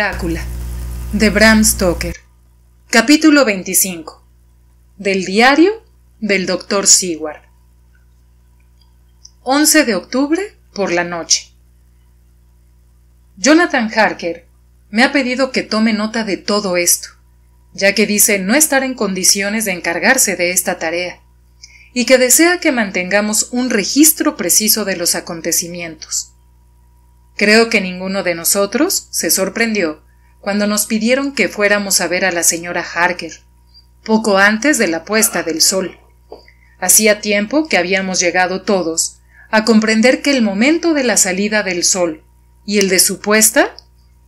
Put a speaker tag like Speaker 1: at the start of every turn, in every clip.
Speaker 1: Drácula de Bram Stoker Capítulo 25 Del diario del doctor Seward 11 de octubre por la noche Jonathan Harker me ha pedido que tome nota de todo esto, ya que dice no estar en condiciones de encargarse de esta tarea y que desea que mantengamos un registro preciso de los acontecimientos. Creo que ninguno de nosotros se sorprendió cuando nos pidieron que fuéramos a ver a la señora Harker, poco antes de la puesta del sol. Hacía tiempo que habíamos llegado todos a comprender que el momento de la salida del sol y el de su puesta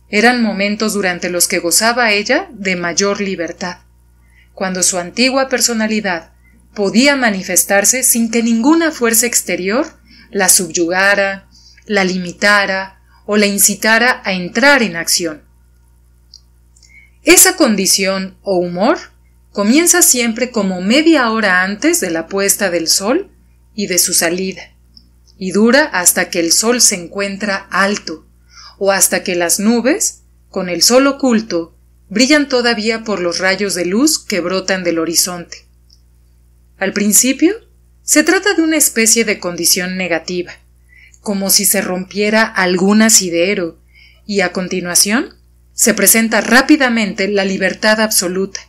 Speaker 1: eran momentos durante los que gozaba ella de mayor libertad, cuando su antigua personalidad podía manifestarse sin que ninguna fuerza exterior la subyugara, la limitara o la incitara a entrar en acción. Esa condición o humor comienza siempre como media hora antes de la puesta del sol y de su salida, y dura hasta que el sol se encuentra alto, o hasta que las nubes, con el sol oculto, brillan todavía por los rayos de luz que brotan del horizonte. Al principio, se trata de una especie de condición negativa, como si se rompiera algún asidero, y a continuación se presenta rápidamente la libertad absoluta.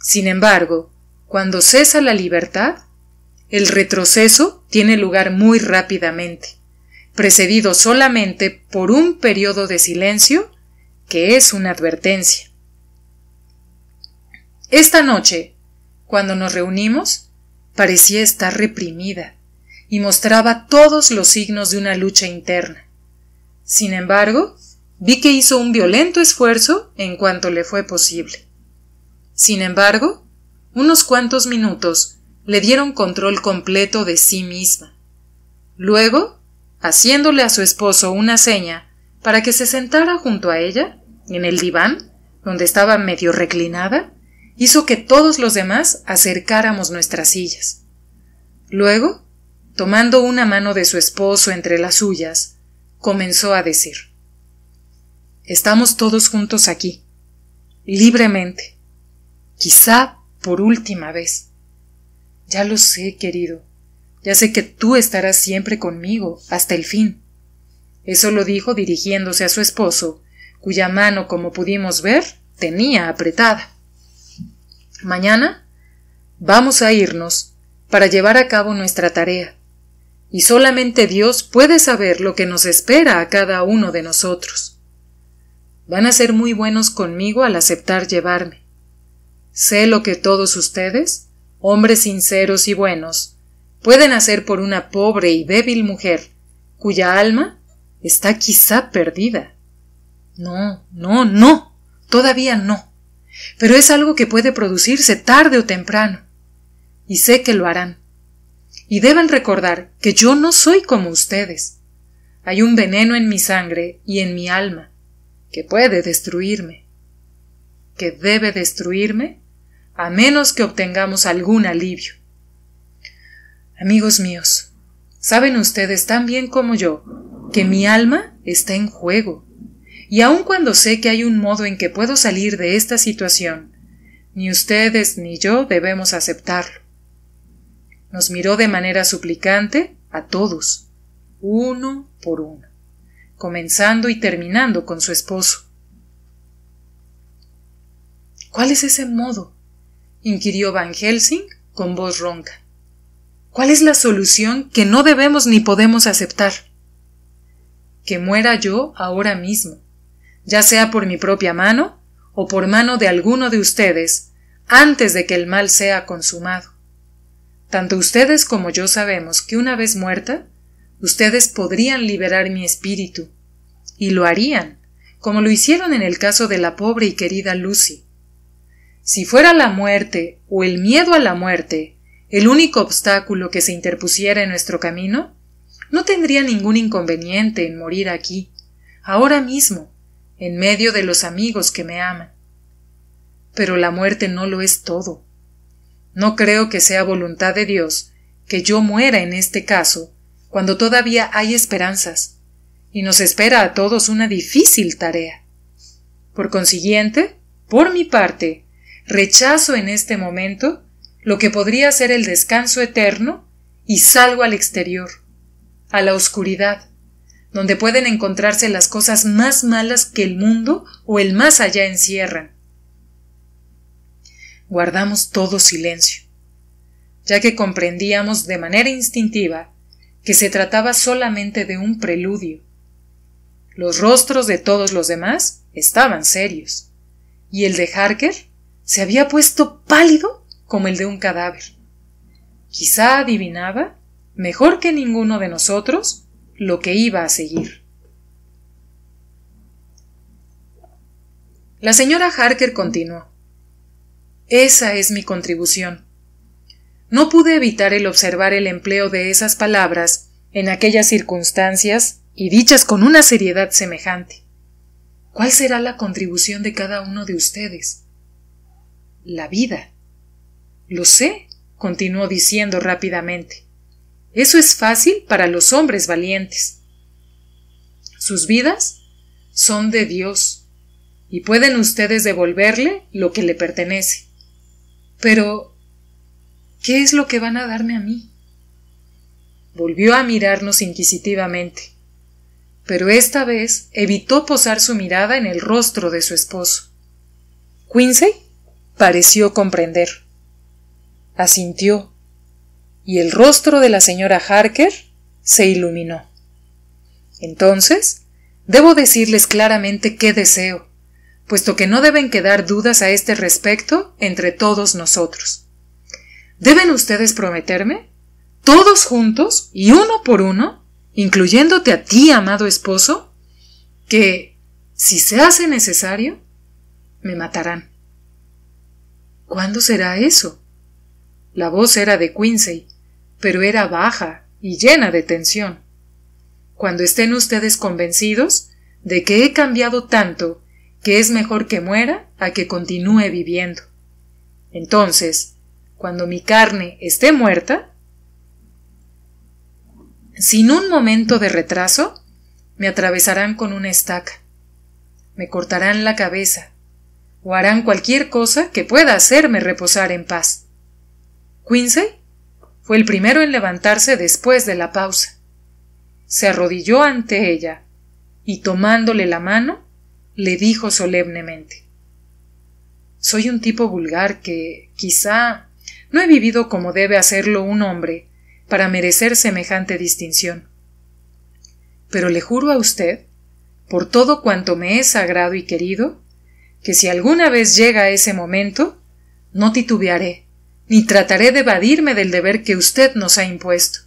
Speaker 1: Sin embargo, cuando cesa la libertad, el retroceso tiene lugar muy rápidamente, precedido solamente por un periodo de silencio que es una advertencia. Esta noche, cuando nos reunimos, parecía estar reprimida y mostraba todos los signos de una lucha interna. Sin embargo, vi que hizo un violento esfuerzo en cuanto le fue posible. Sin embargo, unos cuantos minutos le dieron control completo de sí misma. Luego, haciéndole a su esposo una seña para que se sentara junto a ella, en el diván, donde estaba medio reclinada, hizo que todos los demás acercáramos nuestras sillas. Luego, tomando una mano de su esposo entre las suyas, comenzó a decir Estamos todos juntos aquí, libremente, quizá por última vez. Ya lo sé, querido, ya sé que tú estarás siempre conmigo hasta el fin. Eso lo dijo dirigiéndose a su esposo, cuya mano, como pudimos ver, tenía apretada. Mañana vamos a irnos para llevar a cabo nuestra tarea y solamente Dios puede saber lo que nos espera a cada uno de nosotros. Van a ser muy buenos conmigo al aceptar llevarme. Sé lo que todos ustedes, hombres sinceros y buenos, pueden hacer por una pobre y débil mujer, cuya alma está quizá perdida. No, no, no, todavía no. Pero es algo que puede producirse tarde o temprano. Y sé que lo harán y deben recordar que yo no soy como ustedes. Hay un veneno en mi sangre y en mi alma que puede destruirme. ¿Que debe destruirme? A menos que obtengamos algún alivio. Amigos míos, saben ustedes tan bien como yo que mi alma está en juego. Y aun cuando sé que hay un modo en que puedo salir de esta situación, ni ustedes ni yo debemos aceptarlo. Nos miró de manera suplicante a todos, uno por uno, comenzando y terminando con su esposo. ¿Cuál es ese modo? inquirió Van Helsing con voz ronca. ¿Cuál es la solución que no debemos ni podemos aceptar? Que muera yo ahora mismo, ya sea por mi propia mano o por mano de alguno de ustedes, antes de que el mal sea consumado. Tanto ustedes como yo sabemos que una vez muerta, ustedes podrían liberar mi espíritu, y lo harían, como lo hicieron en el caso de la pobre y querida Lucy. Si fuera la muerte o el miedo a la muerte el único obstáculo que se interpusiera en nuestro camino, no tendría ningún inconveniente en morir aquí, ahora mismo, en medio de los amigos que me aman. Pero la muerte no lo es todo. No creo que sea voluntad de Dios que yo muera en este caso, cuando todavía hay esperanzas, y nos espera a todos una difícil tarea. Por consiguiente, por mi parte, rechazo en este momento lo que podría ser el descanso eterno y salgo al exterior, a la oscuridad, donde pueden encontrarse las cosas más malas que el mundo o el más allá encierran, guardamos todo silencio, ya que comprendíamos de manera instintiva que se trataba solamente de un preludio. Los rostros de todos los demás estaban serios, y el de Harker se había puesto pálido como el de un cadáver. Quizá adivinaba, mejor que ninguno de nosotros, lo que iba a seguir. La señora Harker continuó. Esa es mi contribución. No pude evitar el observar el empleo de esas palabras en aquellas circunstancias y dichas con una seriedad semejante. ¿Cuál será la contribución de cada uno de ustedes? La vida. Lo sé, continuó diciendo rápidamente. Eso es fácil para los hombres valientes. Sus vidas son de Dios y pueden ustedes devolverle lo que le pertenece. Pero, ¿qué es lo que van a darme a mí? Volvió a mirarnos inquisitivamente, pero esta vez evitó posar su mirada en el rostro de su esposo. Quincy pareció comprender. Asintió, y el rostro de la señora Harker se iluminó. Entonces, debo decirles claramente qué deseo, puesto que no deben quedar dudas a este respecto entre todos nosotros. ¿Deben ustedes prometerme? ¿Todos juntos y uno por uno, incluyéndote a ti, amado esposo, que, si se hace necesario, me matarán? ¿Cuándo será eso? La voz era de Quincy, pero era baja y llena de tensión. Cuando estén ustedes convencidos de que he cambiado tanto que es mejor que muera a que continúe viviendo. Entonces, cuando mi carne esté muerta, sin un momento de retraso, me atravesarán con una estaca, me cortarán la cabeza, o harán cualquier cosa que pueda hacerme reposar en paz. Quince fue el primero en levantarse después de la pausa. Se arrodilló ante ella, y tomándole la mano, le dijo solemnemente. Soy un tipo vulgar que, quizá, no he vivido como debe hacerlo un hombre para merecer semejante distinción. Pero le juro a usted, por todo cuanto me es sagrado y querido, que si alguna vez llega ese momento, no titubearé, ni trataré de evadirme del deber que usted nos ha impuesto.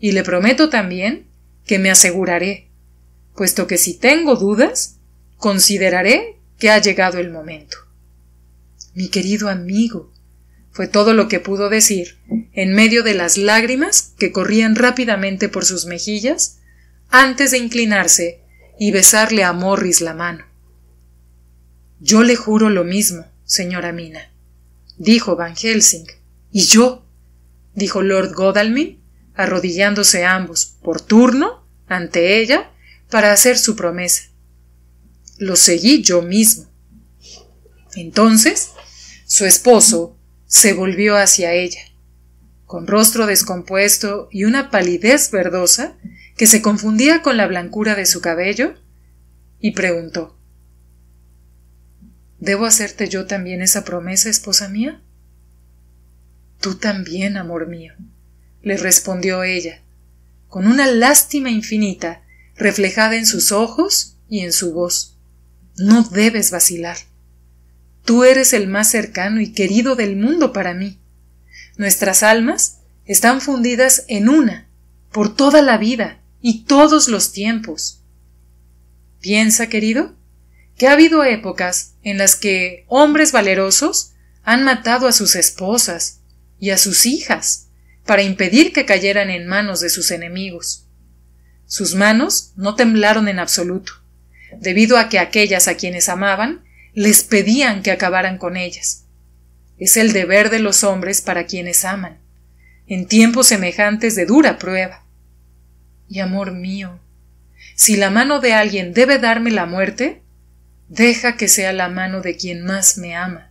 Speaker 1: Y le prometo también que me aseguraré, puesto que si tengo dudas, Consideraré que ha llegado el momento. Mi querido amigo, fue todo lo que pudo decir, en medio de las lágrimas que corrían rápidamente por sus mejillas, antes de inclinarse y besarle a Morris la mano. Yo le juro lo mismo, señora Mina, dijo Van Helsing. ¿Y yo? dijo Lord Godalming, arrodillándose ambos, por turno, ante ella, para hacer su promesa lo seguí yo mismo. Entonces, su esposo se volvió hacia ella, con rostro descompuesto y una palidez verdosa que se confundía con la blancura de su cabello, y preguntó ¿Debo hacerte yo también esa promesa, esposa mía? Tú también, amor mío, le respondió ella, con una lástima infinita reflejada en sus ojos y en su voz. No debes vacilar. Tú eres el más cercano y querido del mundo para mí. Nuestras almas están fundidas en una, por toda la vida y todos los tiempos. Piensa, querido, que ha habido épocas en las que hombres valerosos han matado a sus esposas y a sus hijas para impedir que cayeran en manos de sus enemigos. Sus manos no temblaron en absoluto debido a que aquellas a quienes amaban les pedían que acabaran con ellas. Es el deber de los hombres para quienes aman, en tiempos semejantes de dura prueba. Y amor mío, si la mano de alguien debe darme la muerte, deja que sea la mano de quien más me ama.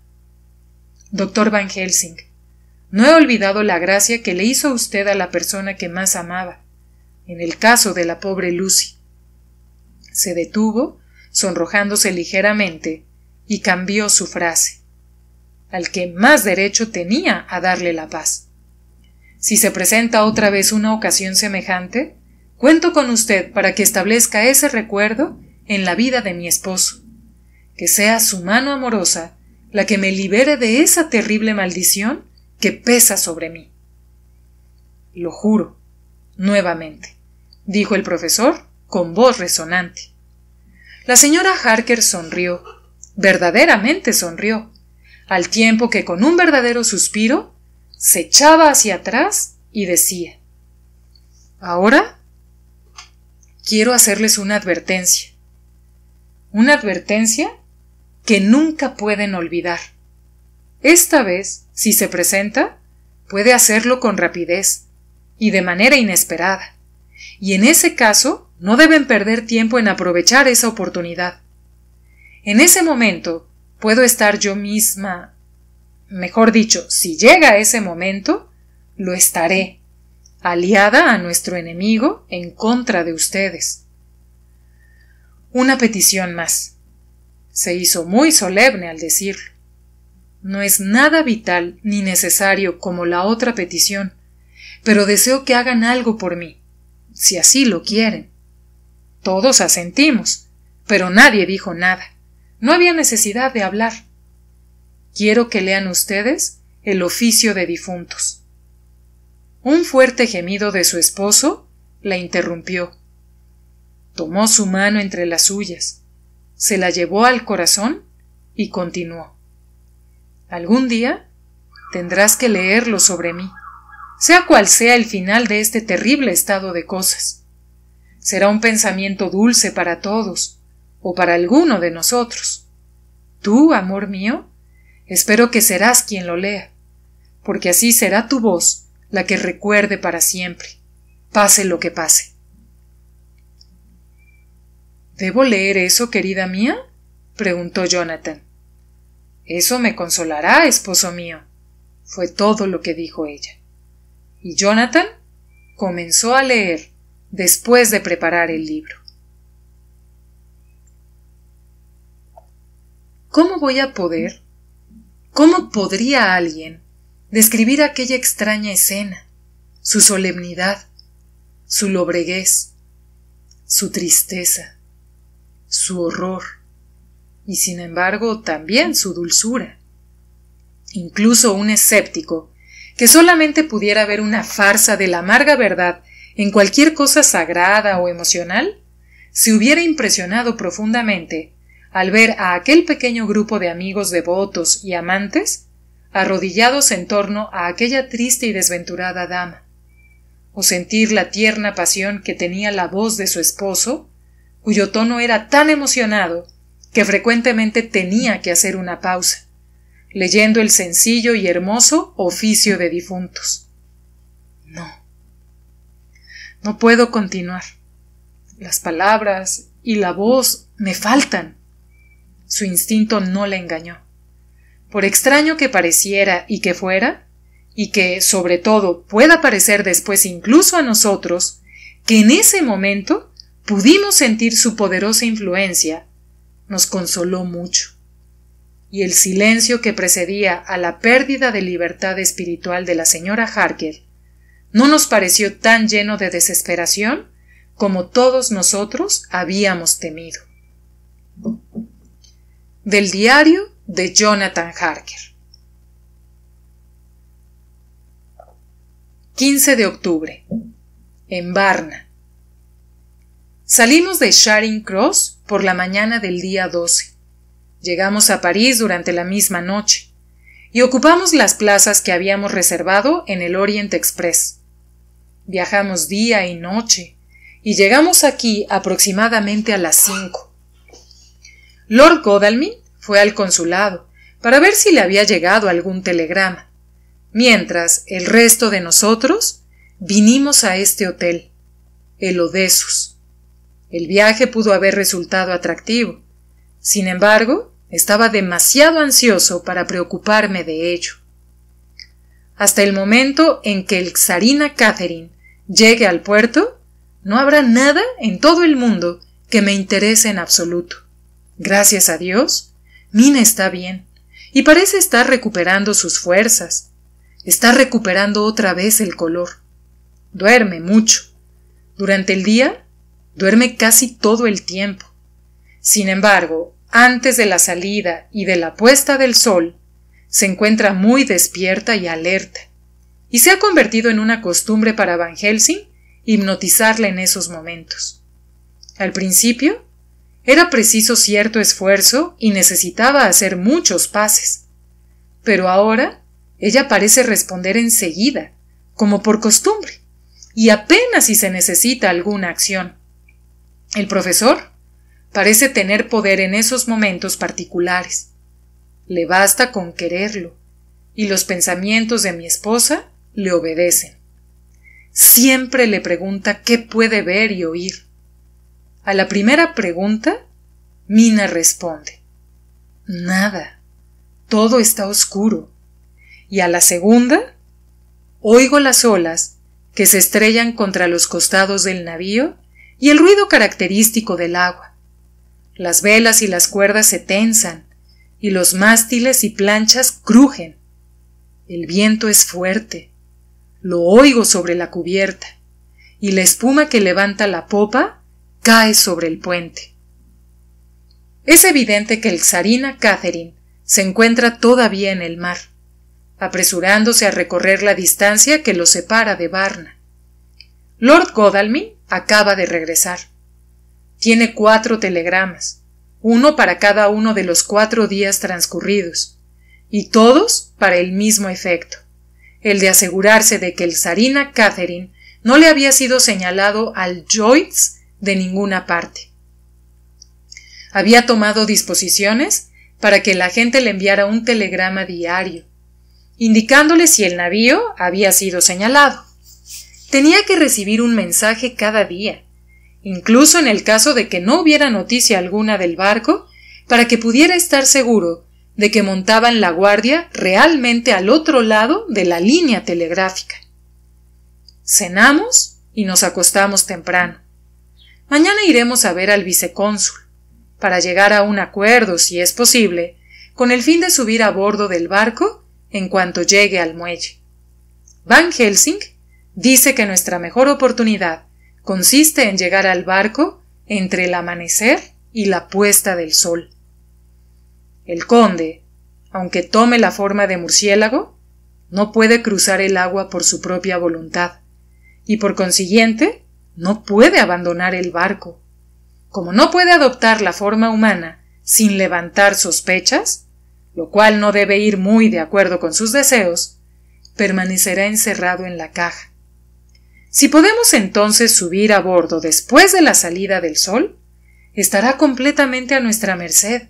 Speaker 1: Doctor Van Helsing, no he olvidado la gracia que le hizo usted a la persona que más amaba, en el caso de la pobre Lucy se detuvo, sonrojándose ligeramente, y cambió su frase. Al que más derecho tenía a darle la paz. Si se presenta otra vez una ocasión semejante, cuento con usted para que establezca ese recuerdo en la vida de mi esposo. Que sea su mano amorosa la que me libere de esa terrible maldición que pesa sobre mí. Lo juro, nuevamente, dijo el profesor, con voz resonante. La señora Harker sonrió, verdaderamente sonrió, al tiempo que con un verdadero suspiro se echaba hacia atrás y decía Ahora quiero hacerles una advertencia. Una advertencia que nunca pueden olvidar. Esta vez, si se presenta, puede hacerlo con rapidez y de manera inesperada. Y en ese caso, no deben perder tiempo en aprovechar esa oportunidad. En ese momento puedo estar yo misma. Mejor dicho, si llega ese momento, lo estaré, aliada a nuestro enemigo en contra de ustedes. Una petición más. Se hizo muy solemne al decirlo. No es nada vital ni necesario como la otra petición, pero deseo que hagan algo por mí, si así lo quieren. Todos asentimos, pero nadie dijo nada. No había necesidad de hablar. Quiero que lean ustedes el oficio de difuntos. Un fuerte gemido de su esposo la interrumpió. Tomó su mano entre las suyas, se la llevó al corazón y continuó. Algún día tendrás que leerlo sobre mí, sea cual sea el final de este terrible estado de cosas será un pensamiento dulce para todos, o para alguno de nosotros. Tú, amor mío, espero que serás quien lo lea, porque así será tu voz la que recuerde para siempre, pase lo que pase. ¿Debo leer eso, querida mía? preguntó Jonathan. Eso me consolará, esposo mío, fue todo lo que dijo ella. Y Jonathan comenzó a leer después de preparar el libro. ¿Cómo voy a poder? ¿Cómo podría alguien describir aquella extraña escena, su solemnidad, su lobreguez, su tristeza, su horror, y sin embargo también su dulzura? Incluso un escéptico que solamente pudiera ver una farsa de la amarga verdad en cualquier cosa sagrada o emocional, se hubiera impresionado profundamente al ver a aquel pequeño grupo de amigos devotos y amantes arrodillados en torno a aquella triste y desventurada dama, o sentir la tierna pasión que tenía la voz de su esposo, cuyo tono era tan emocionado que frecuentemente tenía que hacer una pausa, leyendo el sencillo y hermoso oficio de difuntos. No. No puedo continuar. Las palabras y la voz me faltan. Su instinto no la engañó. Por extraño que pareciera y que fuera, y que, sobre todo, pueda parecer después incluso a nosotros, que en ese momento pudimos sentir su poderosa influencia, nos consoló mucho. Y el silencio que precedía a la pérdida de libertad espiritual de la señora Harker no nos pareció tan lleno de desesperación como todos nosotros habíamos temido. Del diario de Jonathan Harker. 15 de octubre. En Varna. Salimos de Charing Cross por la mañana del día 12. Llegamos a París durante la misma noche y ocupamos las plazas que habíamos reservado en el Orient Express. Viajamos día y noche y llegamos aquí aproximadamente a las cinco. Lord Godalming fue al consulado para ver si le había llegado algún telegrama, mientras el resto de nosotros vinimos a este hotel, el Odessus. El viaje pudo haber resultado atractivo. Sin embargo, estaba demasiado ansioso para preocuparme de ello. Hasta el momento en que el Xarina Catherine llegue al puerto, no habrá nada en todo el mundo que me interese en absoluto. Gracias a Dios, Mina está bien y parece estar recuperando sus fuerzas. Está recuperando otra vez el color. Duerme mucho. Durante el día, duerme casi todo el tiempo. Sin embargo, antes de la salida y de la puesta del sol, se encuentra muy despierta y alerta, y se ha convertido en una costumbre para Van Helsing hipnotizarla en esos momentos. Al principio, era preciso cierto esfuerzo y necesitaba hacer muchos pases. Pero ahora ella parece responder enseguida, como por costumbre, y apenas si se necesita alguna acción. El profesor parece tener poder en esos momentos particulares. Le basta con quererlo, y los pensamientos de mi esposa le obedecen. Siempre le pregunta qué puede ver y oír. A la primera pregunta, Mina responde Nada. Todo está oscuro. Y a la segunda, oigo las olas que se estrellan contra los costados del navío y el ruido característico del agua. Las velas y las cuerdas se tensan, y los mástiles y planchas crujen. El viento es fuerte, lo oigo sobre la cubierta, y la espuma que levanta la popa cae sobre el puente. Es evidente que el Zarina Catherine se encuentra todavía en el mar, apresurándose a recorrer la distancia que lo separa de Varna. Lord Godalming acaba de regresar tiene cuatro telegramas, uno para cada uno de los cuatro días transcurridos, y todos para el mismo efecto, el de asegurarse de que el Sarina Catherine no le había sido señalado al Joyce de ninguna parte. Había tomado disposiciones para que la gente le enviara un telegrama diario, indicándole si el navío había sido señalado. Tenía que recibir un mensaje cada día, incluso en el caso de que no hubiera noticia alguna del barco, para que pudiera estar seguro de que montaban la guardia realmente al otro lado de la línea telegráfica. Cenamos y nos acostamos temprano. Mañana iremos a ver al vicecónsul, para llegar a un acuerdo, si es posible, con el fin de subir a bordo del barco en cuanto llegue al muelle. Van Helsing dice que nuestra mejor oportunidad consiste en llegar al barco entre el amanecer y la puesta del sol. El conde, aunque tome la forma de murciélago, no puede cruzar el agua por su propia voluntad, y por consiguiente no puede abandonar el barco. Como no puede adoptar la forma humana sin levantar sospechas, lo cual no debe ir muy de acuerdo con sus deseos, permanecerá encerrado en la caja, si podemos entonces subir a bordo después de la salida del sol, estará completamente a nuestra merced,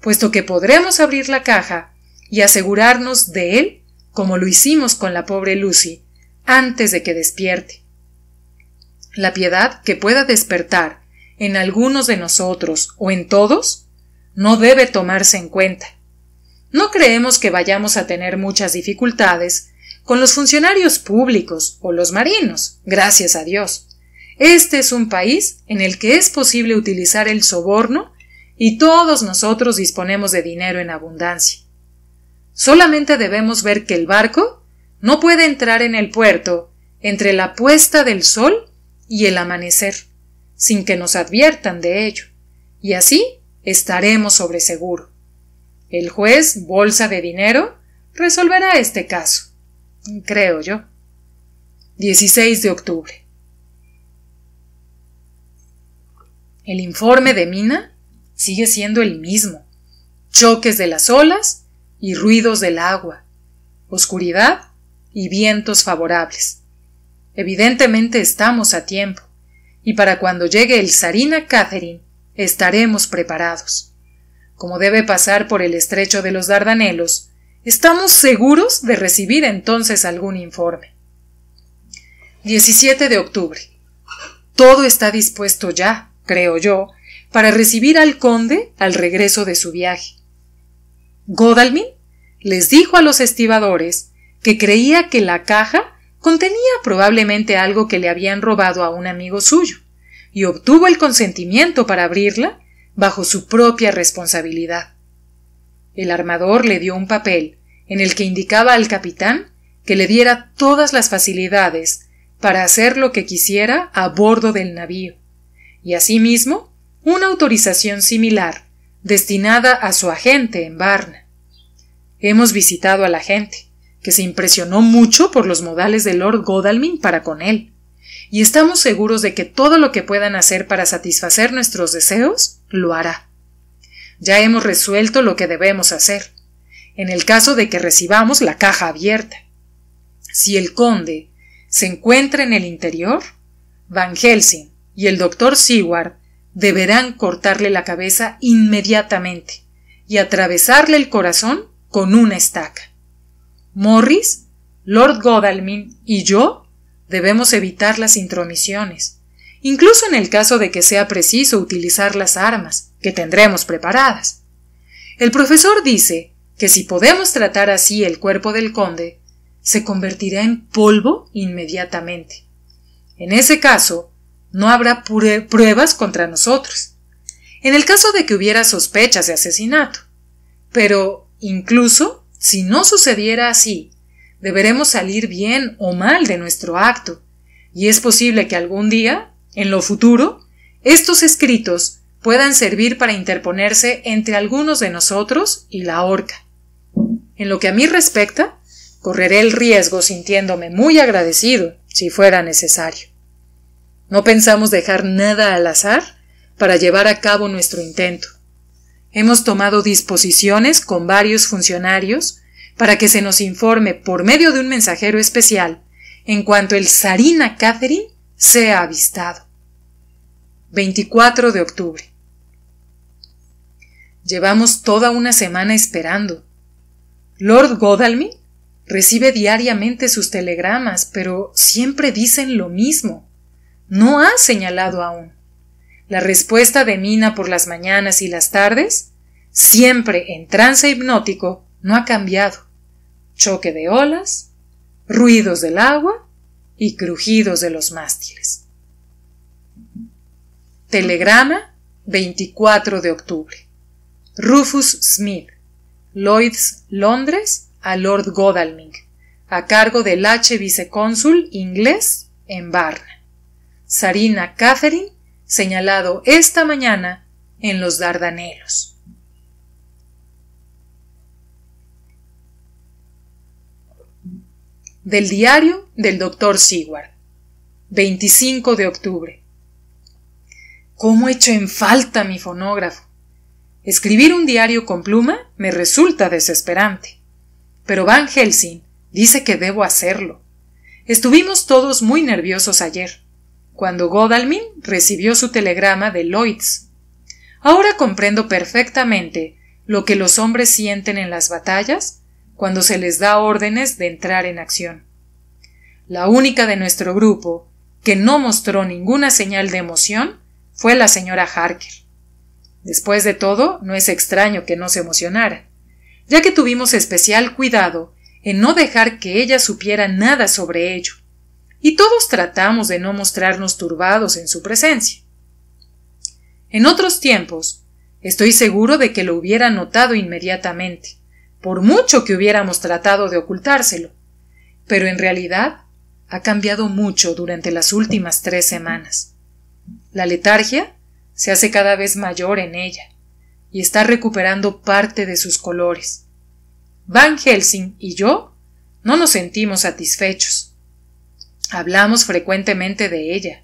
Speaker 1: puesto que podremos abrir la caja y asegurarnos de él como lo hicimos con la pobre Lucy, antes de que despierte. La piedad que pueda despertar en algunos de nosotros o en todos no debe tomarse en cuenta. No creemos que vayamos a tener muchas dificultades con los funcionarios públicos o los marinos, gracias a Dios. Este es un país en el que es posible utilizar el soborno y todos nosotros disponemos de dinero en abundancia. Solamente debemos ver que el barco no puede entrar en el puerto entre la puesta del sol y el amanecer, sin que nos adviertan de ello, y así estaremos sobre seguro. El juez Bolsa de Dinero resolverá este caso creo yo. 16 de octubre. El informe de Mina sigue siendo el mismo. Choques de las olas y ruidos del agua. Oscuridad y vientos favorables. Evidentemente estamos a tiempo, y para cuando llegue el Sarina Catherine estaremos preparados. Como debe pasar por el estrecho de los Dardanelos, Estamos seguros de recibir entonces algún informe. 17 de octubre. Todo está dispuesto ya, creo yo, para recibir al conde al regreso de su viaje. Godalming les dijo a los estibadores que creía que la caja contenía probablemente algo que le habían robado a un amigo suyo, y obtuvo el consentimiento para abrirla bajo su propia responsabilidad. El armador le dio un papel, en el que indicaba al capitán que le diera todas las facilidades para hacer lo que quisiera a bordo del navío, y asimismo una autorización similar destinada a su agente en Varna. Hemos visitado a la gente, que se impresionó mucho por los modales de Lord Godalming para con él, y estamos seguros de que todo lo que puedan hacer para satisfacer nuestros deseos lo hará. Ya hemos resuelto lo que debemos hacer, en el caso de que recibamos la caja abierta. Si el conde se encuentra en el interior, Van Helsing y el doctor Seward deberán cortarle la cabeza inmediatamente y atravesarle el corazón con una estaca. Morris, Lord Godalming y yo debemos evitar las intromisiones, incluso en el caso de que sea preciso utilizar las armas, que tendremos preparadas. El profesor dice que si podemos tratar así el cuerpo del conde, se convertirá en polvo inmediatamente. En ese caso, no habrá pruebas contra nosotros. En el caso de que hubiera sospechas de asesinato. Pero, incluso, si no sucediera así, deberemos salir bien o mal de nuestro acto, y es posible que algún día, en lo futuro, estos escritos puedan servir para interponerse entre algunos de nosotros y la horca. En lo que a mí respecta, correré el riesgo sintiéndome muy agradecido si fuera necesario. No pensamos dejar nada al azar para llevar a cabo nuestro intento. Hemos tomado disposiciones con varios funcionarios para que se nos informe por medio de un mensajero especial en cuanto el Sarina Catherine sea avistado. 24 de octubre. Llevamos toda una semana esperando. Lord Godalming recibe diariamente sus telegramas, pero siempre dicen lo mismo. No ha señalado aún. La respuesta de Mina por las mañanas y las tardes, siempre en trance hipnótico, no ha cambiado. Choque de olas, ruidos del agua y crujidos de los mástiles. Telegrama 24 de octubre. Rufus Smith, Lloyds, Londres, a Lord Godalming, a cargo del H. vicecónsul inglés en Barna. Sarina Catherine, señalado esta mañana en los Dardanelos. Del diario del doctor Seward, 25 de octubre. ¿Cómo he hecho en falta mi fonógrafo? Escribir un diario con pluma me resulta desesperante. Pero Van Helsing dice que debo hacerlo. Estuvimos todos muy nerviosos ayer, cuando Godalming recibió su telegrama de Lloyds. Ahora comprendo perfectamente lo que los hombres sienten en las batallas cuando se les da órdenes de entrar en acción. La única de nuestro grupo que no mostró ninguna señal de emoción fue la señora Harker. Después de todo, no es extraño que no se emocionara, ya que tuvimos especial cuidado en no dejar que ella supiera nada sobre ello, y todos tratamos de no mostrarnos turbados en su presencia. En otros tiempos, estoy seguro de que lo hubiera notado inmediatamente, por mucho que hubiéramos tratado de ocultárselo, pero en realidad ha cambiado mucho durante las últimas tres semanas. La letargia se hace cada vez mayor en ella y está recuperando parte de sus colores. Van Helsing y yo no nos sentimos satisfechos. Hablamos frecuentemente de ella.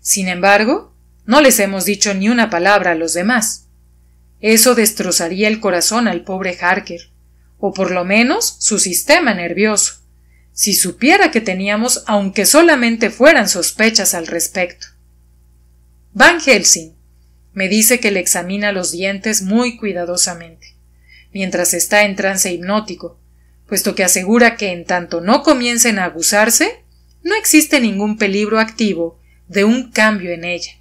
Speaker 1: Sin embargo, no les hemos dicho ni una palabra a los demás. Eso destrozaría el corazón al pobre Harker, o por lo menos su sistema nervioso, si supiera que teníamos aunque solamente fueran sospechas al respecto. Van Helsing me dice que le examina los dientes muy cuidadosamente, mientras está en trance hipnótico, puesto que asegura que en tanto no comiencen a abusarse, no existe ningún peligro activo de un cambio en ella.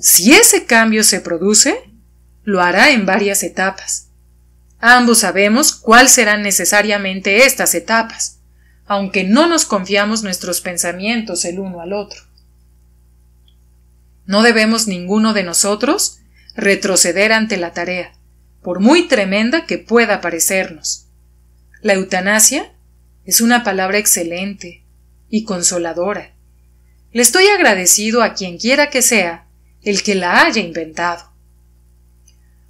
Speaker 1: Si ese cambio se produce, lo hará en varias etapas. Ambos sabemos cuáles serán necesariamente estas etapas, aunque no nos confiamos nuestros pensamientos el uno al otro. No debemos ninguno de nosotros retroceder ante la tarea, por muy tremenda que pueda parecernos. La eutanasia es una palabra excelente y consoladora. Le estoy agradecido a quien quiera que sea el que la haya inventado.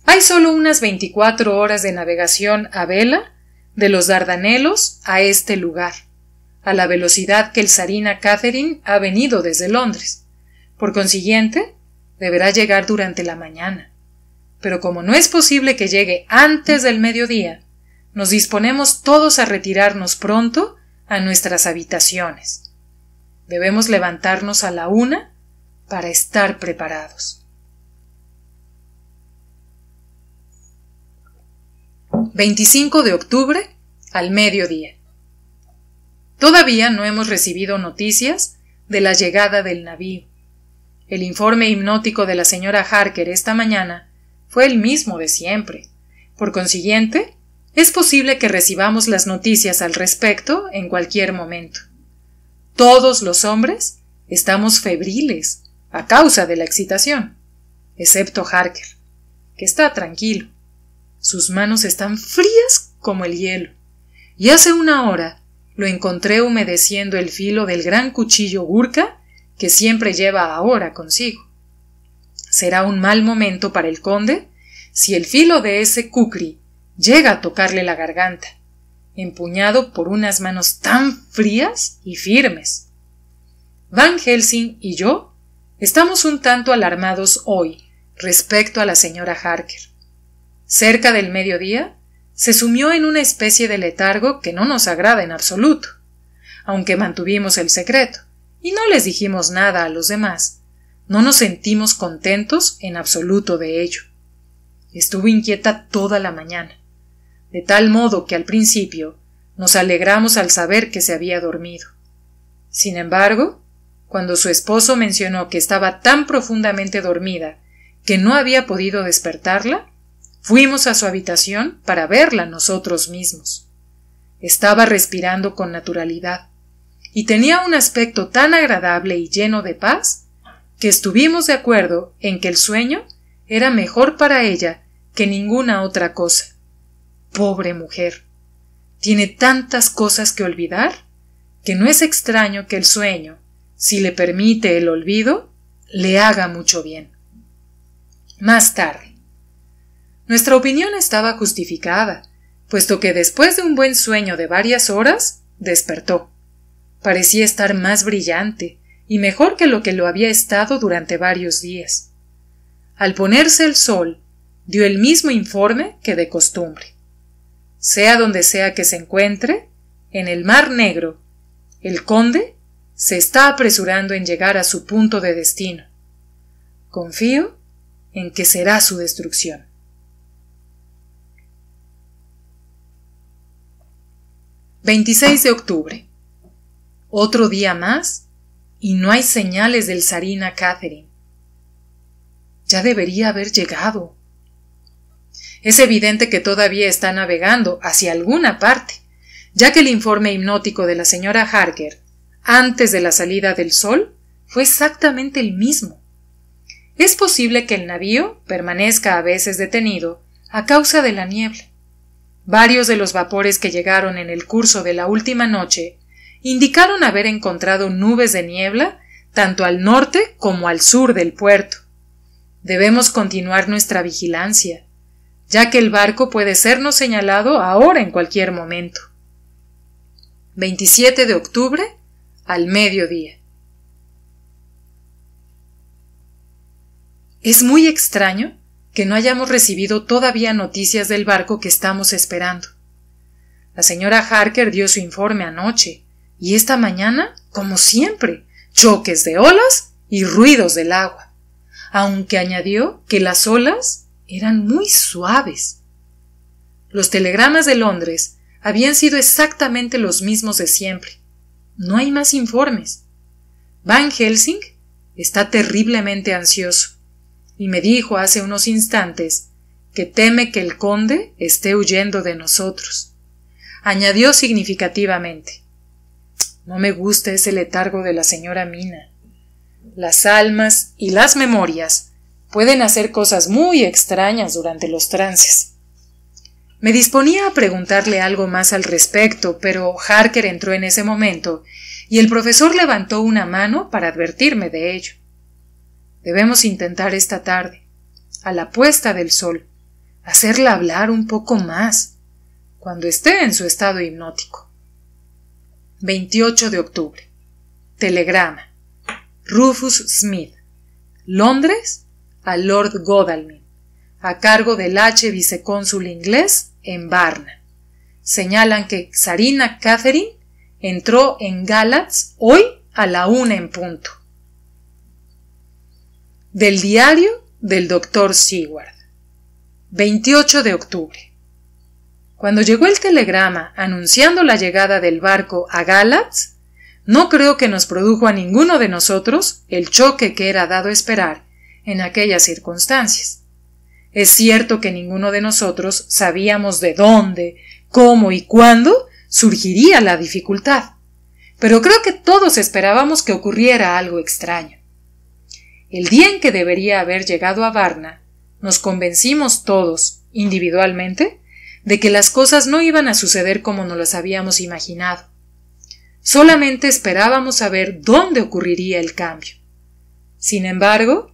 Speaker 1: Hay solo unas 24 horas de navegación a vela de los Dardanelos a este lugar, a la velocidad que el Sarina Catherine ha venido desde Londres. Por consiguiente, deberá llegar durante la mañana. Pero como no es posible que llegue antes del mediodía, nos disponemos todos a retirarnos pronto a nuestras habitaciones. Debemos levantarnos a la una para estar preparados. 25 de octubre al mediodía. Todavía no hemos recibido noticias de la llegada del navío el informe hipnótico de la señora Harker esta mañana fue el mismo de siempre. Por consiguiente, es posible que recibamos las noticias al respecto en cualquier momento. Todos los hombres estamos febriles a causa de la excitación, excepto Harker, que está tranquilo. Sus manos están frías como el hielo. Y hace una hora lo encontré humedeciendo el filo del gran cuchillo Gurka que siempre lleva ahora consigo. Será un mal momento para el conde si el filo de ese cucri llega a tocarle la garganta, empuñado por unas manos tan frías y firmes. Van Helsing y yo estamos un tanto alarmados hoy respecto a la señora Harker. Cerca del mediodía, se sumió en una especie de letargo que no nos agrada en absoluto, aunque mantuvimos el secreto y no les dijimos nada a los demás. No nos sentimos contentos en absoluto de ello. Estuve inquieta toda la mañana, de tal modo que al principio nos alegramos al saber que se había dormido. Sin embargo, cuando su esposo mencionó que estaba tan profundamente dormida que no había podido despertarla, fuimos a su habitación para verla nosotros mismos. Estaba respirando con naturalidad, y tenía un aspecto tan agradable y lleno de paz, que estuvimos de acuerdo en que el sueño era mejor para ella que ninguna otra cosa. Pobre mujer. Tiene tantas cosas que olvidar que no es extraño que el sueño, si le permite el olvido, le haga mucho bien. Más tarde. Nuestra opinión estaba justificada, puesto que después de un buen sueño de varias horas, despertó. Parecía estar más brillante y mejor que lo que lo había estado durante varios días. Al ponerse el sol, dio el mismo informe que de costumbre. Sea donde sea que se encuentre, en el Mar Negro, el conde se está apresurando en llegar a su punto de destino. Confío en que será su destrucción. —26 de octubre. Otro día más y no hay señales del Sarina Catherine. Ya debería haber llegado. Es evidente que todavía está navegando hacia alguna parte, ya que el informe hipnótico de la señora Harker antes de la salida del sol fue exactamente el mismo. Es posible que el navío permanezca a veces detenido a causa de la niebla. Varios de los vapores que llegaron en el curso de la última noche indicaron haber encontrado nubes de niebla tanto al norte como al sur del puerto. Debemos continuar nuestra vigilancia, ya que el barco puede sernos señalado ahora en cualquier momento. 27 de octubre al mediodía. Es muy extraño que no hayamos recibido todavía noticias del barco que estamos esperando. La señora Harker dio su informe anoche, y esta mañana, como siempre, choques de olas y ruidos del agua, aunque añadió que las olas eran muy suaves. Los telegramas de Londres habían sido exactamente los mismos de siempre. No hay más informes. Van Helsing está terriblemente ansioso y me dijo hace unos instantes que teme que el conde esté huyendo de nosotros. Añadió significativamente no me gusta ese letargo de la señora Mina. Las almas y las memorias pueden hacer cosas muy extrañas durante los trances. Me disponía a preguntarle algo más al respecto, pero Harker entró en ese momento y el profesor levantó una mano para advertirme de ello. Debemos intentar esta tarde, a la puesta del sol, hacerla hablar un poco más, cuando esté en su estado hipnótico. 28 de octubre. Telegrama. Rufus Smith. Londres a Lord Godalming, a cargo del H vicecónsul inglés en Varna. Señalan que Sarina Catherine entró en Galatz hoy a la una en punto. Del diario del doctor Seward. 28 de octubre. Cuando llegó el telegrama anunciando la llegada del barco a Galatz, no creo que nos produjo a ninguno de nosotros el choque que era dado esperar en aquellas circunstancias. Es cierto que ninguno de nosotros sabíamos de dónde, cómo y cuándo surgiría la dificultad, pero creo que todos esperábamos que ocurriera algo extraño. El día en que debería haber llegado a Varna, nos convencimos todos, individualmente, de que las cosas no iban a suceder como nos las habíamos imaginado. Solamente esperábamos saber dónde ocurriría el cambio. Sin embargo,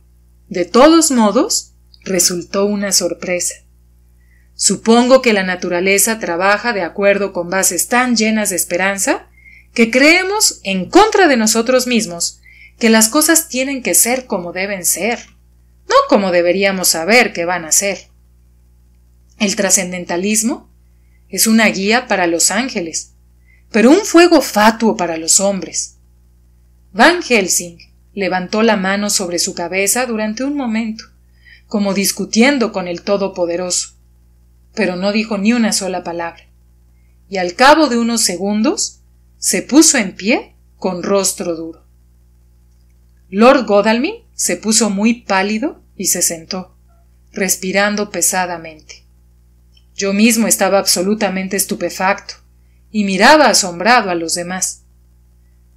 Speaker 1: de todos modos, resultó una sorpresa. Supongo que la naturaleza trabaja de acuerdo con bases tan llenas de esperanza que creemos, en contra de nosotros mismos, que las cosas tienen que ser como deben ser, no como deberíamos saber que van a ser. El trascendentalismo es una guía para los ángeles, pero un fuego fatuo para los hombres. Van Helsing levantó la mano sobre su cabeza durante un momento, como discutiendo con el Todopoderoso, pero no dijo ni una sola palabra, y al cabo de unos segundos se puso en pie con rostro duro. Lord Godalming se puso muy pálido y se sentó, respirando pesadamente. Yo mismo estaba absolutamente estupefacto y miraba asombrado a los demás.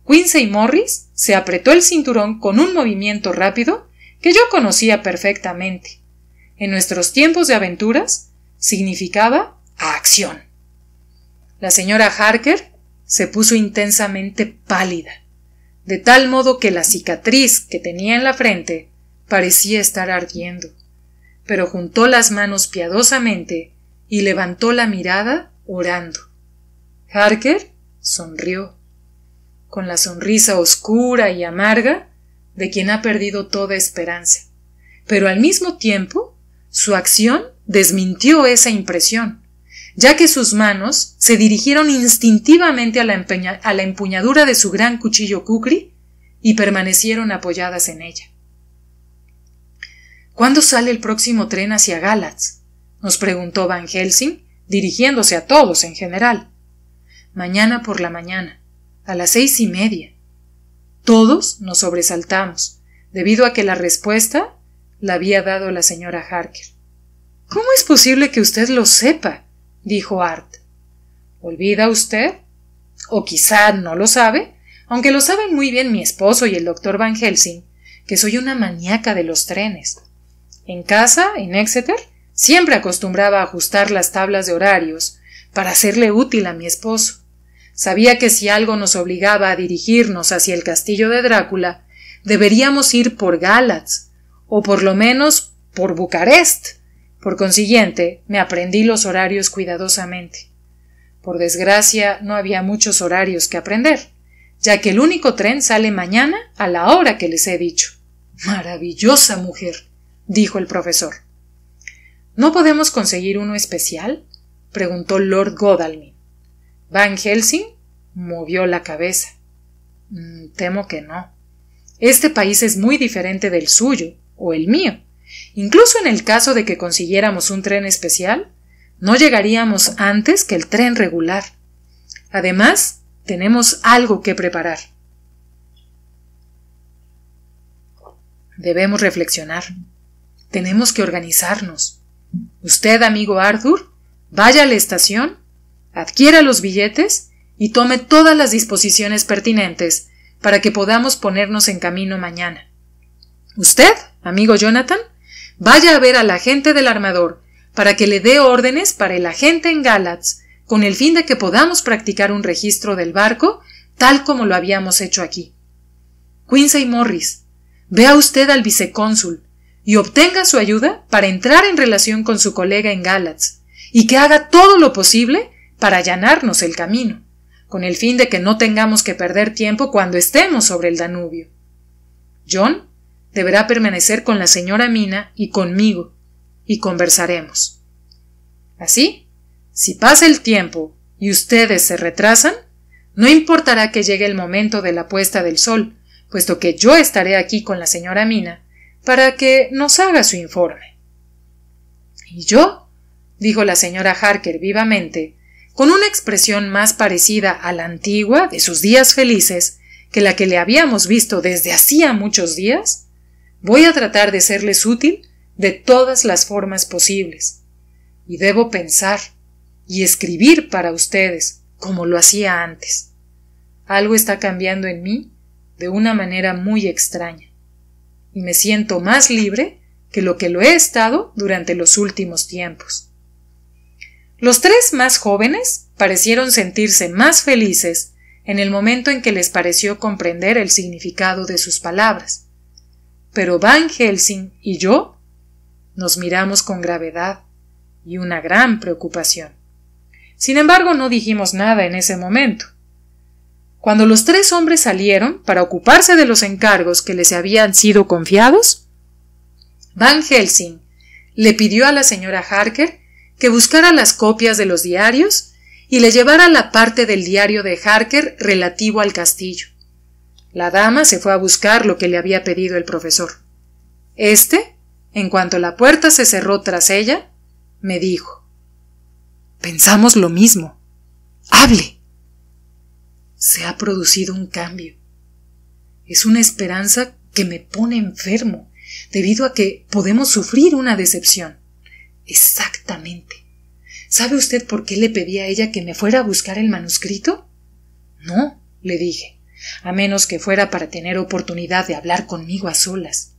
Speaker 1: Quincy Morris se apretó el cinturón con un movimiento rápido que yo conocía perfectamente. En nuestros tiempos de aventuras significaba acción. La señora Harker se puso intensamente pálida, de tal modo que la cicatriz que tenía en la frente parecía estar ardiendo, pero juntó las manos piadosamente y levantó la mirada orando. Harker sonrió, con la sonrisa oscura y amarga de quien ha perdido toda esperanza. Pero al mismo tiempo, su acción desmintió esa impresión, ya que sus manos se dirigieron instintivamente a la, empuñadura de su gran cuchillo Kukri y permanecieron apoyadas en ella. ¿Cuándo sale el próximo tren hacia Galatz? nos preguntó Van Helsing, dirigiéndose a todos en general. Mañana por la mañana, a las seis y media. Todos nos sobresaltamos, debido a que la respuesta la había dado la señora Harker. ¿Cómo es posible que usted lo sepa? dijo Art. ¿Olvida usted? O quizá no lo sabe, aunque lo saben muy bien mi esposo y el doctor Van Helsing, que soy una maníaca de los trenes. En casa, en Exeter, Siempre acostumbraba a ajustar las tablas de horarios para hacerle útil a mi esposo. Sabía que si algo nos obligaba a dirigirnos hacia el castillo de Drácula, deberíamos ir por Galatz, o por lo menos por Bucarest. Por consiguiente, me aprendí los horarios cuidadosamente. Por desgracia, no había muchos horarios que aprender, ya que el único tren sale mañana a la hora que les he dicho. Maravillosa mujer, dijo el profesor. ¿No podemos conseguir uno especial? preguntó Lord Godalming. Van Helsing movió la cabeza. Mm, temo que no. Este país es muy diferente del suyo o el mío. Incluso en el caso de que consiguiéramos un tren especial, no llegaríamos antes que el tren regular. Además, tenemos algo que preparar. Debemos reflexionar. Tenemos que organizarnos. Usted, amigo Arthur, vaya a la estación, adquiera los billetes y tome todas las disposiciones pertinentes para que podamos ponernos en camino mañana. Usted, amigo Jonathan, vaya a ver al agente del armador para que le dé órdenes para el agente en Galatz, con el fin de que podamos practicar un registro del barco tal como lo habíamos hecho aquí. Quincy Morris, vea usted al vicecónsul, y obtenga su ayuda para entrar en relación con su colega en Galatz, y que haga todo lo posible para allanarnos el camino, con el fin de que no tengamos que perder tiempo cuando estemos sobre el Danubio. John deberá permanecer con la señora Mina y conmigo, y conversaremos. Así, si pasa el tiempo y ustedes se retrasan, no importará que llegue el momento de la puesta del sol, puesto que yo estaré aquí con la señora Mina para que nos haga su informe. ¿Y yo? dijo la señora Harker vivamente, con una expresión más parecida a la antigua de sus días felices que la que le habíamos visto desde hacía muchos días. Voy a tratar de serles útil de todas las formas posibles. Y debo pensar y escribir para ustedes, como lo hacía antes. Algo está cambiando en mí de una manera muy extraña y me siento más libre que lo que lo he estado durante los últimos tiempos. Los tres más jóvenes parecieron sentirse más felices en el momento en que les pareció comprender el significado de sus palabras. Pero Van Helsing y yo nos miramos con gravedad y una gran preocupación. Sin embargo, no dijimos nada en ese momento. Cuando los tres hombres salieron para ocuparse de los encargos que les habían sido confiados, Van Helsing le pidió a la señora Harker que buscara las copias de los diarios y le llevara la parte del diario de Harker relativo al castillo. La dama se fue a buscar lo que le había pedido el profesor. Este, en cuanto la puerta se cerró tras ella, me dijo Pensamos lo mismo. Hable se ha producido un cambio. Es una esperanza que me pone enfermo, debido a que podemos sufrir una decepción. Exactamente. ¿Sabe usted por qué le pedí a ella que me fuera a buscar el manuscrito? No, le dije, a menos que fuera para tener oportunidad de hablar conmigo a solas.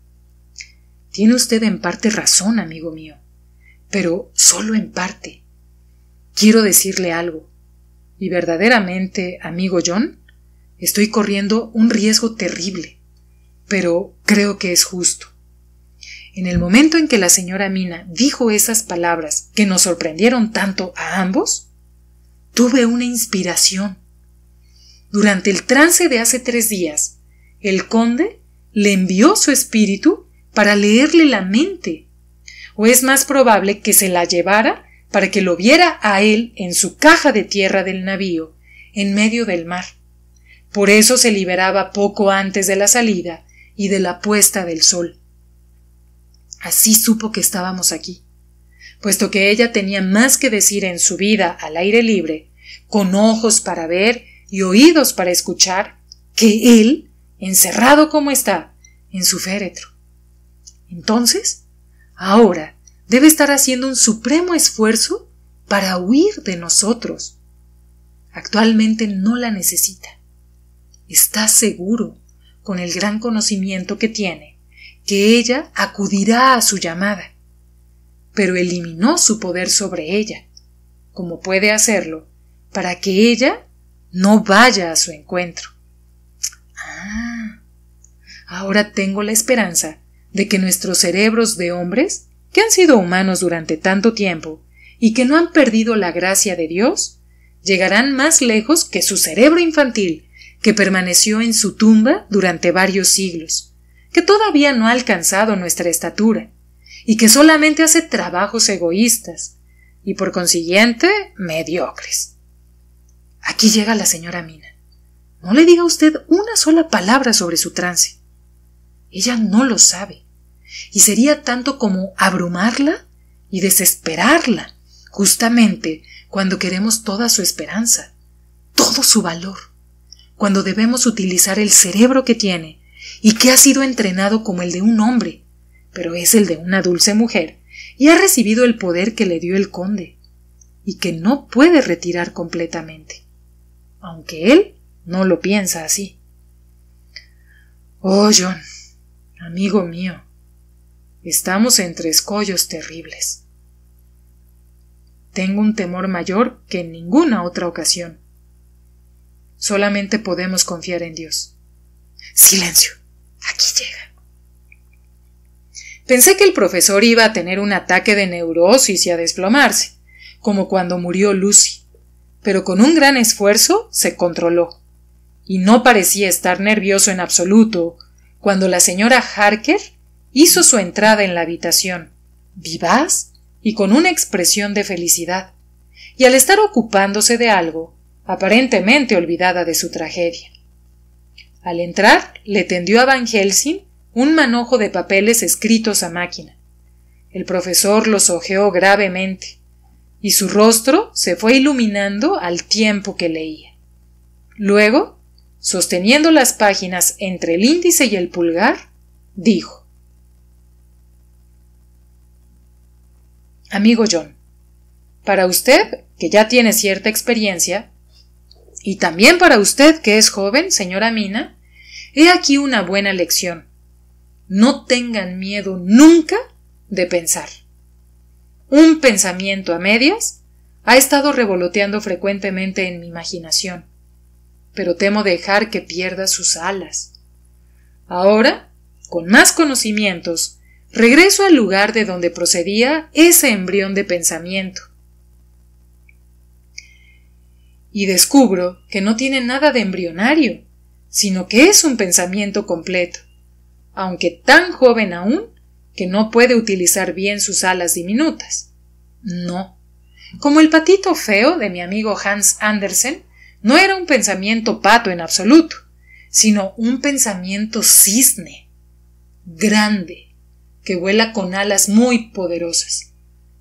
Speaker 1: Tiene usted en parte razón, amigo mío, pero solo en parte. Quiero decirle algo y verdaderamente, amigo John, estoy corriendo un riesgo terrible, pero creo que es justo. En el momento en que la señora Mina dijo esas palabras que nos sorprendieron tanto a ambos, tuve una inspiración. Durante el trance de hace tres días, el conde le envió su espíritu para leerle la mente, o es más probable que se la llevara para que lo viera a él en su caja de tierra del navío, en medio del mar. Por eso se liberaba poco antes de la salida y de la puesta del sol. Así supo que estábamos aquí. Puesto que ella tenía más que decir en su vida al aire libre, con ojos para ver y oídos para escuchar, que él, encerrado como está, en su féretro. Entonces, ahora debe estar haciendo un supremo esfuerzo para huir de nosotros. Actualmente no la necesita. Está seguro, con el gran conocimiento que tiene, que ella acudirá a su llamada. Pero eliminó su poder sobre ella, como puede hacerlo, para que ella no vaya a su encuentro. Ah, ahora tengo la esperanza de que nuestros cerebros de hombres que han sido humanos durante tanto tiempo y que no han perdido la gracia de Dios, llegarán más lejos que su cerebro infantil, que permaneció en su tumba durante varios siglos, que todavía no ha alcanzado nuestra estatura, y que solamente hace trabajos egoístas, y por consiguiente mediocres. Aquí llega la señora Mina. No le diga usted una sola palabra sobre su trance. Ella no lo sabe y sería tanto como abrumarla y desesperarla, justamente cuando queremos toda su esperanza, todo su valor, cuando debemos utilizar el cerebro que tiene y que ha sido entrenado como el de un hombre, pero es el de una dulce mujer, y ha recibido el poder que le dio el conde, y que no puede retirar completamente, aunque él no lo piensa así. Oh, John, amigo mío, Estamos entre escollos terribles. Tengo un temor mayor que en ninguna otra ocasión. Solamente podemos confiar en Dios. Silencio. Aquí llega. Pensé que el profesor iba a tener un ataque de neurosis y a desplomarse, como cuando murió Lucy, pero con un gran esfuerzo se controló, y no parecía estar nervioso en absoluto cuando la señora Harker hizo su entrada en la habitación, vivaz y con una expresión de felicidad, y al estar ocupándose de algo, aparentemente olvidada de su tragedia. Al entrar, le tendió a Van Helsing un manojo de papeles escritos a máquina. El profesor los ojeó gravemente, y su rostro se fue iluminando al tiempo que leía. Luego, sosteniendo las páginas entre el índice y el pulgar, dijo Amigo John, para usted, que ya tiene cierta experiencia, y también para usted, que es joven, señora Mina, he aquí una buena lección. No tengan miedo nunca de pensar. Un pensamiento a medias ha estado revoloteando frecuentemente en mi imaginación, pero temo dejar que pierda sus alas. Ahora, con más conocimientos Regreso al lugar de donde procedía ese embrión de pensamiento. Y descubro que no tiene nada de embrionario, sino que es un pensamiento completo, aunque tan joven aún que no puede utilizar bien sus alas diminutas. No. Como el patito feo de mi amigo Hans Andersen, no era un pensamiento pato en absoluto, sino un pensamiento cisne, grande, que vuela con alas muy poderosas,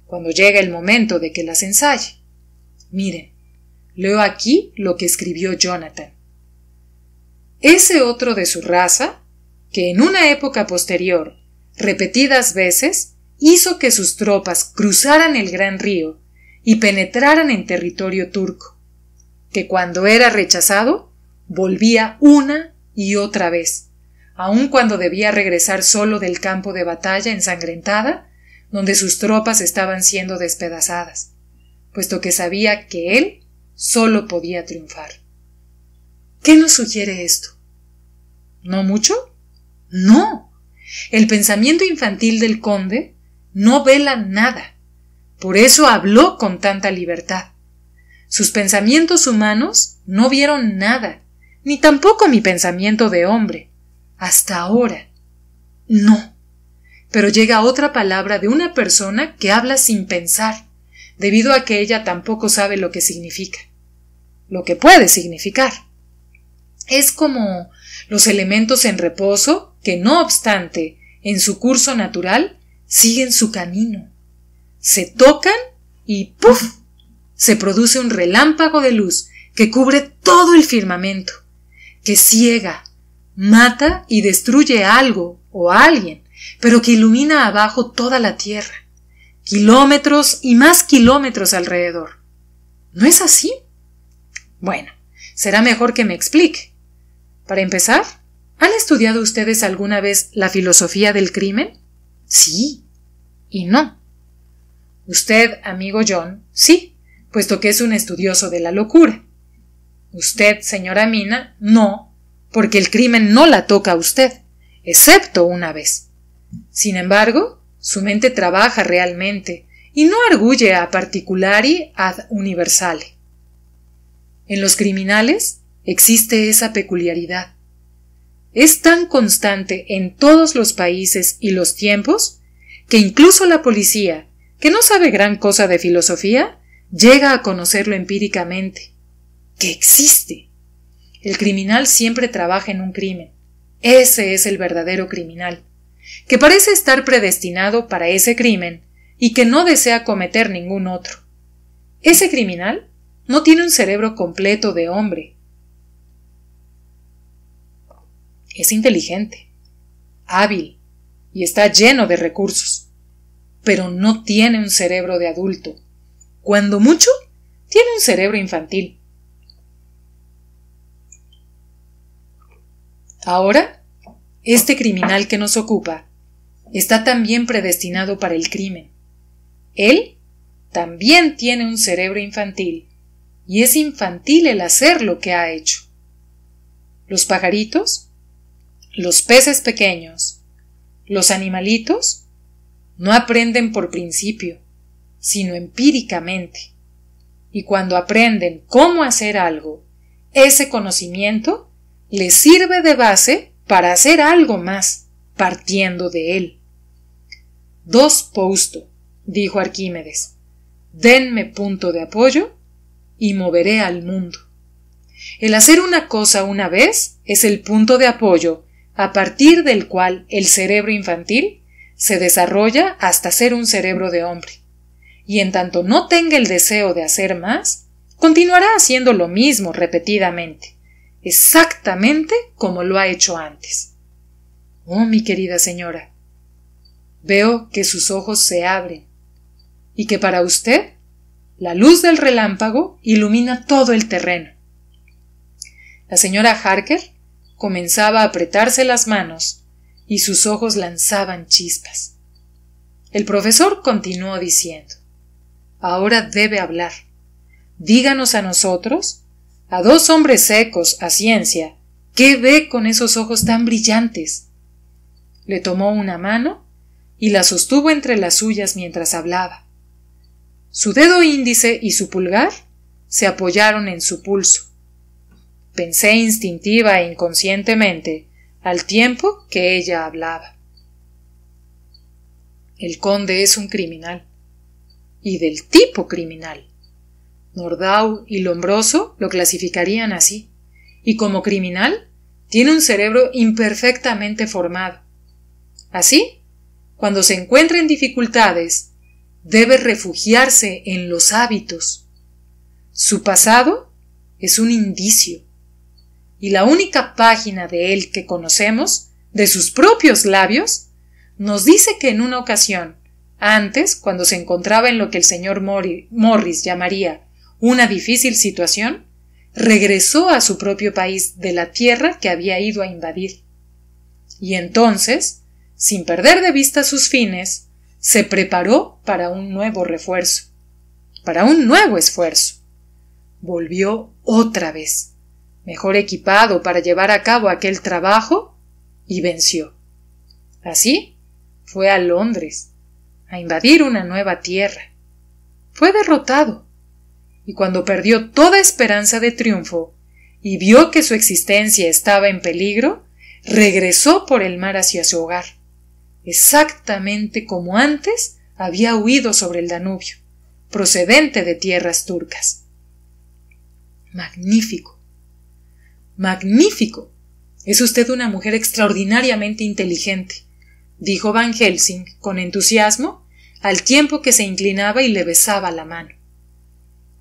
Speaker 1: cuando llega el momento de que las ensaye. Miren, leo aquí lo que escribió Jonathan. Ese otro de su raza, que en una época posterior, repetidas veces, hizo que sus tropas cruzaran el gran río y penetraran en territorio turco, que cuando era rechazado, volvía una y otra vez, aun cuando debía regresar solo del campo de batalla ensangrentada, donde sus tropas estaban siendo despedazadas, puesto que sabía que él solo podía triunfar. ¿Qué nos sugiere esto? ¿No mucho? No. El pensamiento infantil del conde no vela nada. Por eso habló con tanta libertad. Sus pensamientos humanos no vieron nada, ni tampoco mi pensamiento de hombre, hasta ahora. No. Pero llega otra palabra de una persona que habla sin pensar, debido a que ella tampoco sabe lo que significa. Lo que puede significar. Es como los elementos en reposo que, no obstante, en su curso natural, siguen su camino. Se tocan y ¡puf! se produce un relámpago de luz que cubre todo el firmamento, que ciega, mata y destruye algo o alguien, pero que ilumina abajo toda la tierra, kilómetros y más kilómetros alrededor. ¿No es así? Bueno, será mejor que me explique. Para empezar, ¿han estudiado ustedes alguna vez la filosofía del crimen? Sí y no. Usted, amigo John, sí, puesto que es un estudioso de la locura. Usted, señora Mina, no, porque el crimen no la toca a usted, excepto una vez. Sin embargo, su mente trabaja realmente y no arguye a particulari ad universale. En los criminales existe esa peculiaridad. Es tan constante en todos los países y los tiempos que incluso la policía, que no sabe gran cosa de filosofía, llega a conocerlo empíricamente, que existe. El criminal siempre trabaja en un crimen. Ese es el verdadero criminal, que parece estar predestinado para ese crimen y que no desea cometer ningún otro. Ese criminal no tiene un cerebro completo de hombre. Es inteligente, hábil y está lleno de recursos, pero no tiene un cerebro de adulto. Cuando mucho, tiene un cerebro infantil Ahora, este criminal que nos ocupa está también predestinado para el crimen. Él también tiene un cerebro infantil, y es infantil el hacer lo que ha hecho. Los pajaritos, los peces pequeños, los animalitos, no aprenden por principio, sino empíricamente. Y cuando aprenden cómo hacer algo, ese conocimiento le sirve de base para hacer algo más, partiendo de él. Dos postos, dijo Arquímedes, denme punto de apoyo y moveré al mundo. El hacer una cosa una vez es el punto de apoyo a partir del cual el cerebro infantil se desarrolla hasta ser un cerebro de hombre. Y en tanto no tenga el deseo de hacer más, continuará haciendo lo mismo repetidamente exactamente como lo ha hecho antes. Oh, mi querida señora, veo que sus ojos se abren y que para usted la luz del relámpago ilumina todo el terreno. La señora Harker comenzaba a apretarse las manos y sus ojos lanzaban chispas. El profesor continuó diciendo Ahora debe hablar. Díganos a nosotros a dos hombres secos a ciencia, ¿qué ve con esos ojos tan brillantes? Le tomó una mano y la sostuvo entre las suyas mientras hablaba. Su dedo índice y su pulgar se apoyaron en su pulso. Pensé instintiva e inconscientemente al tiempo que ella hablaba. El conde es un criminal. Y del tipo criminal. Nordau y Lombroso lo clasificarían así. Y como criminal, tiene un cerebro imperfectamente formado. Así, cuando se encuentra en dificultades, debe refugiarse en los hábitos. Su pasado es un indicio. Y la única página de él que conocemos, de sus propios labios, nos dice que en una ocasión, antes, cuando se encontraba en lo que el señor Morris llamaría una difícil situación, regresó a su propio país de la tierra que había ido a invadir. Y entonces, sin perder de vista sus fines, se preparó para un nuevo refuerzo, para un nuevo esfuerzo. Volvió otra vez, mejor equipado para llevar a cabo aquel trabajo, y venció. Así, fue a Londres, a invadir una nueva tierra. Fue derrotado, y cuando perdió toda esperanza de triunfo y vio que su existencia estaba en peligro, regresó por el mar hacia su hogar, exactamente como antes había huido sobre el Danubio, procedente de tierras turcas. Magnífico. Magnífico. Es usted una mujer extraordinariamente inteligente, dijo Van Helsing con entusiasmo, al tiempo que se inclinaba y le besaba la mano.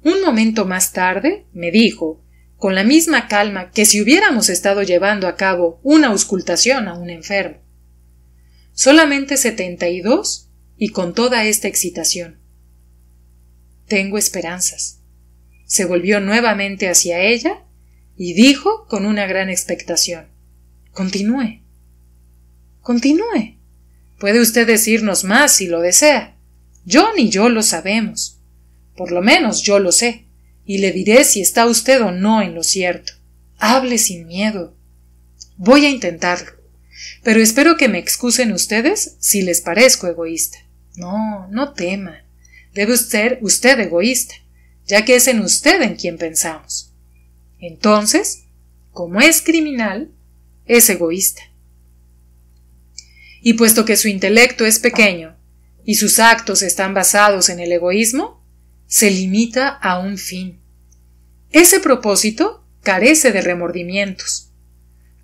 Speaker 1: Un momento más tarde me dijo, con la misma calma que si hubiéramos estado llevando a cabo una auscultación a un enfermo. Solamente setenta y dos y con toda esta excitación. Tengo esperanzas. Se volvió nuevamente hacia ella y dijo con una gran expectación Continúe. Continúe. Puede usted decirnos más si lo desea. John y yo lo sabemos. Por lo menos yo lo sé, y le diré si está usted o no en lo cierto. Hable sin miedo. Voy a intentarlo, pero espero que me excusen ustedes si les parezco egoísta. No, no tema. Debe ser usted egoísta, ya que es en usted en quien pensamos. Entonces, como es criminal, es egoísta. Y puesto que su intelecto es pequeño y sus actos están basados en el egoísmo, se limita a un fin. Ese propósito carece de remordimientos.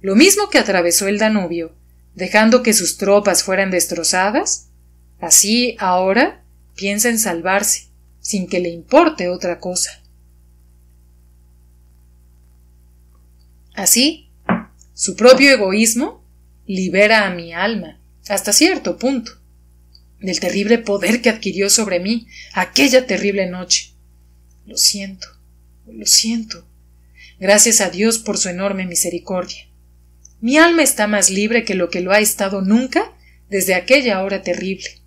Speaker 1: Lo mismo que atravesó el Danubio, dejando que sus tropas fueran destrozadas, así ahora piensa en salvarse, sin que le importe otra cosa. Así, su propio egoísmo libera a mi alma, hasta cierto punto del terrible poder que adquirió sobre mí aquella terrible noche. Lo siento, lo siento. Gracias a Dios por su enorme misericordia. Mi alma está más libre que lo que lo ha estado nunca desde aquella hora terrible.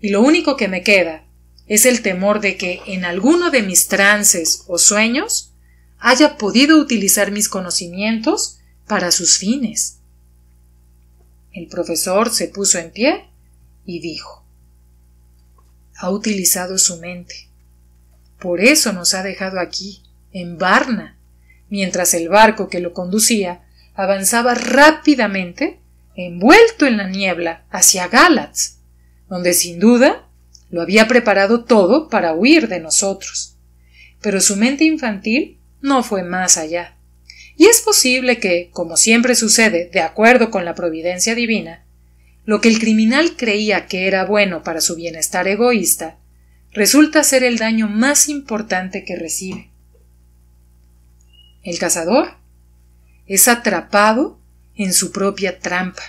Speaker 1: Y lo único que me queda es el temor de que en alguno de mis trances o sueños haya podido utilizar mis conocimientos para sus fines. El profesor se puso en pie y dijo Ha utilizado su mente. Por eso nos ha dejado aquí, en Varna, mientras el barco que lo conducía avanzaba rápidamente, envuelto en la niebla, hacia Galatz, donde sin duda lo había preparado todo para huir de nosotros. Pero su mente infantil no fue más allá. Y es posible que, como siempre sucede de acuerdo con la providencia divina, lo que el criminal creía que era bueno para su bienestar egoísta, resulta ser el daño más importante que recibe. El cazador es atrapado en su propia trampa,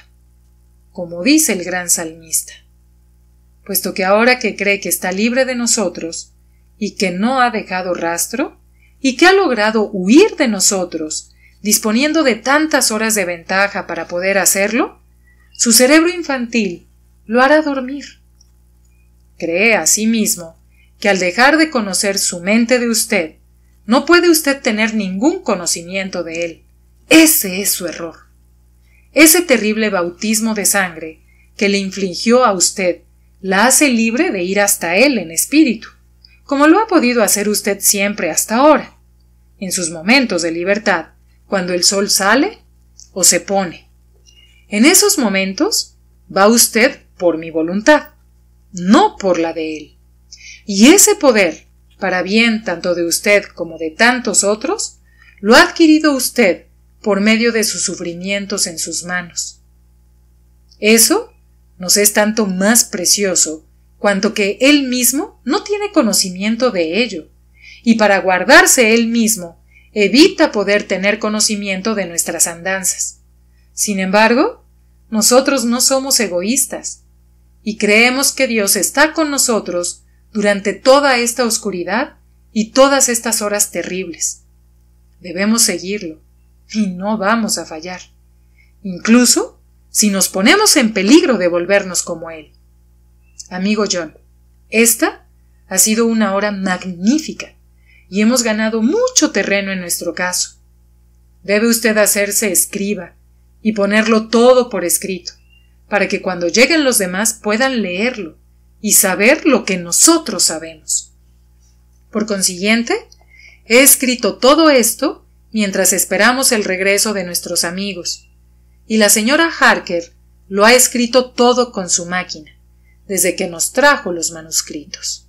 Speaker 1: como dice el gran salmista, puesto que ahora que cree que está libre de nosotros y que no ha dejado rastro, y que ha logrado huir de nosotros, disponiendo de tantas horas de ventaja para poder hacerlo, su cerebro infantil lo hará dormir. Cree asimismo sí que al dejar de conocer su mente de usted, no puede usted tener ningún conocimiento de él. Ese es su error. Ese terrible bautismo de sangre que le infligió a usted la hace libre de ir hasta él en espíritu, como lo ha podido hacer usted siempre hasta ahora, en sus momentos de libertad, cuando el sol sale o se pone. En esos momentos va usted por mi voluntad, no por la de él. Y ese poder, para bien tanto de usted como de tantos otros, lo ha adquirido usted por medio de sus sufrimientos en sus manos. Eso nos es tanto más precioso cuanto que él mismo no tiene conocimiento de ello, y para guardarse él mismo evita poder tener conocimiento de nuestras andanzas. Sin embargo, nosotros no somos egoístas y creemos que Dios está con nosotros durante toda esta oscuridad y todas estas horas terribles. Debemos seguirlo y no vamos a fallar, incluso si nos ponemos en peligro de volvernos como Él. Amigo John, esta ha sido una hora magnífica y hemos ganado mucho terreno en nuestro caso. Debe usted hacerse escriba, y ponerlo todo por escrito, para que cuando lleguen los demás puedan leerlo y saber lo que nosotros sabemos. Por consiguiente, he escrito todo esto mientras esperamos el regreso de nuestros amigos, y la señora Harker lo ha escrito todo con su máquina, desde que nos trajo los manuscritos.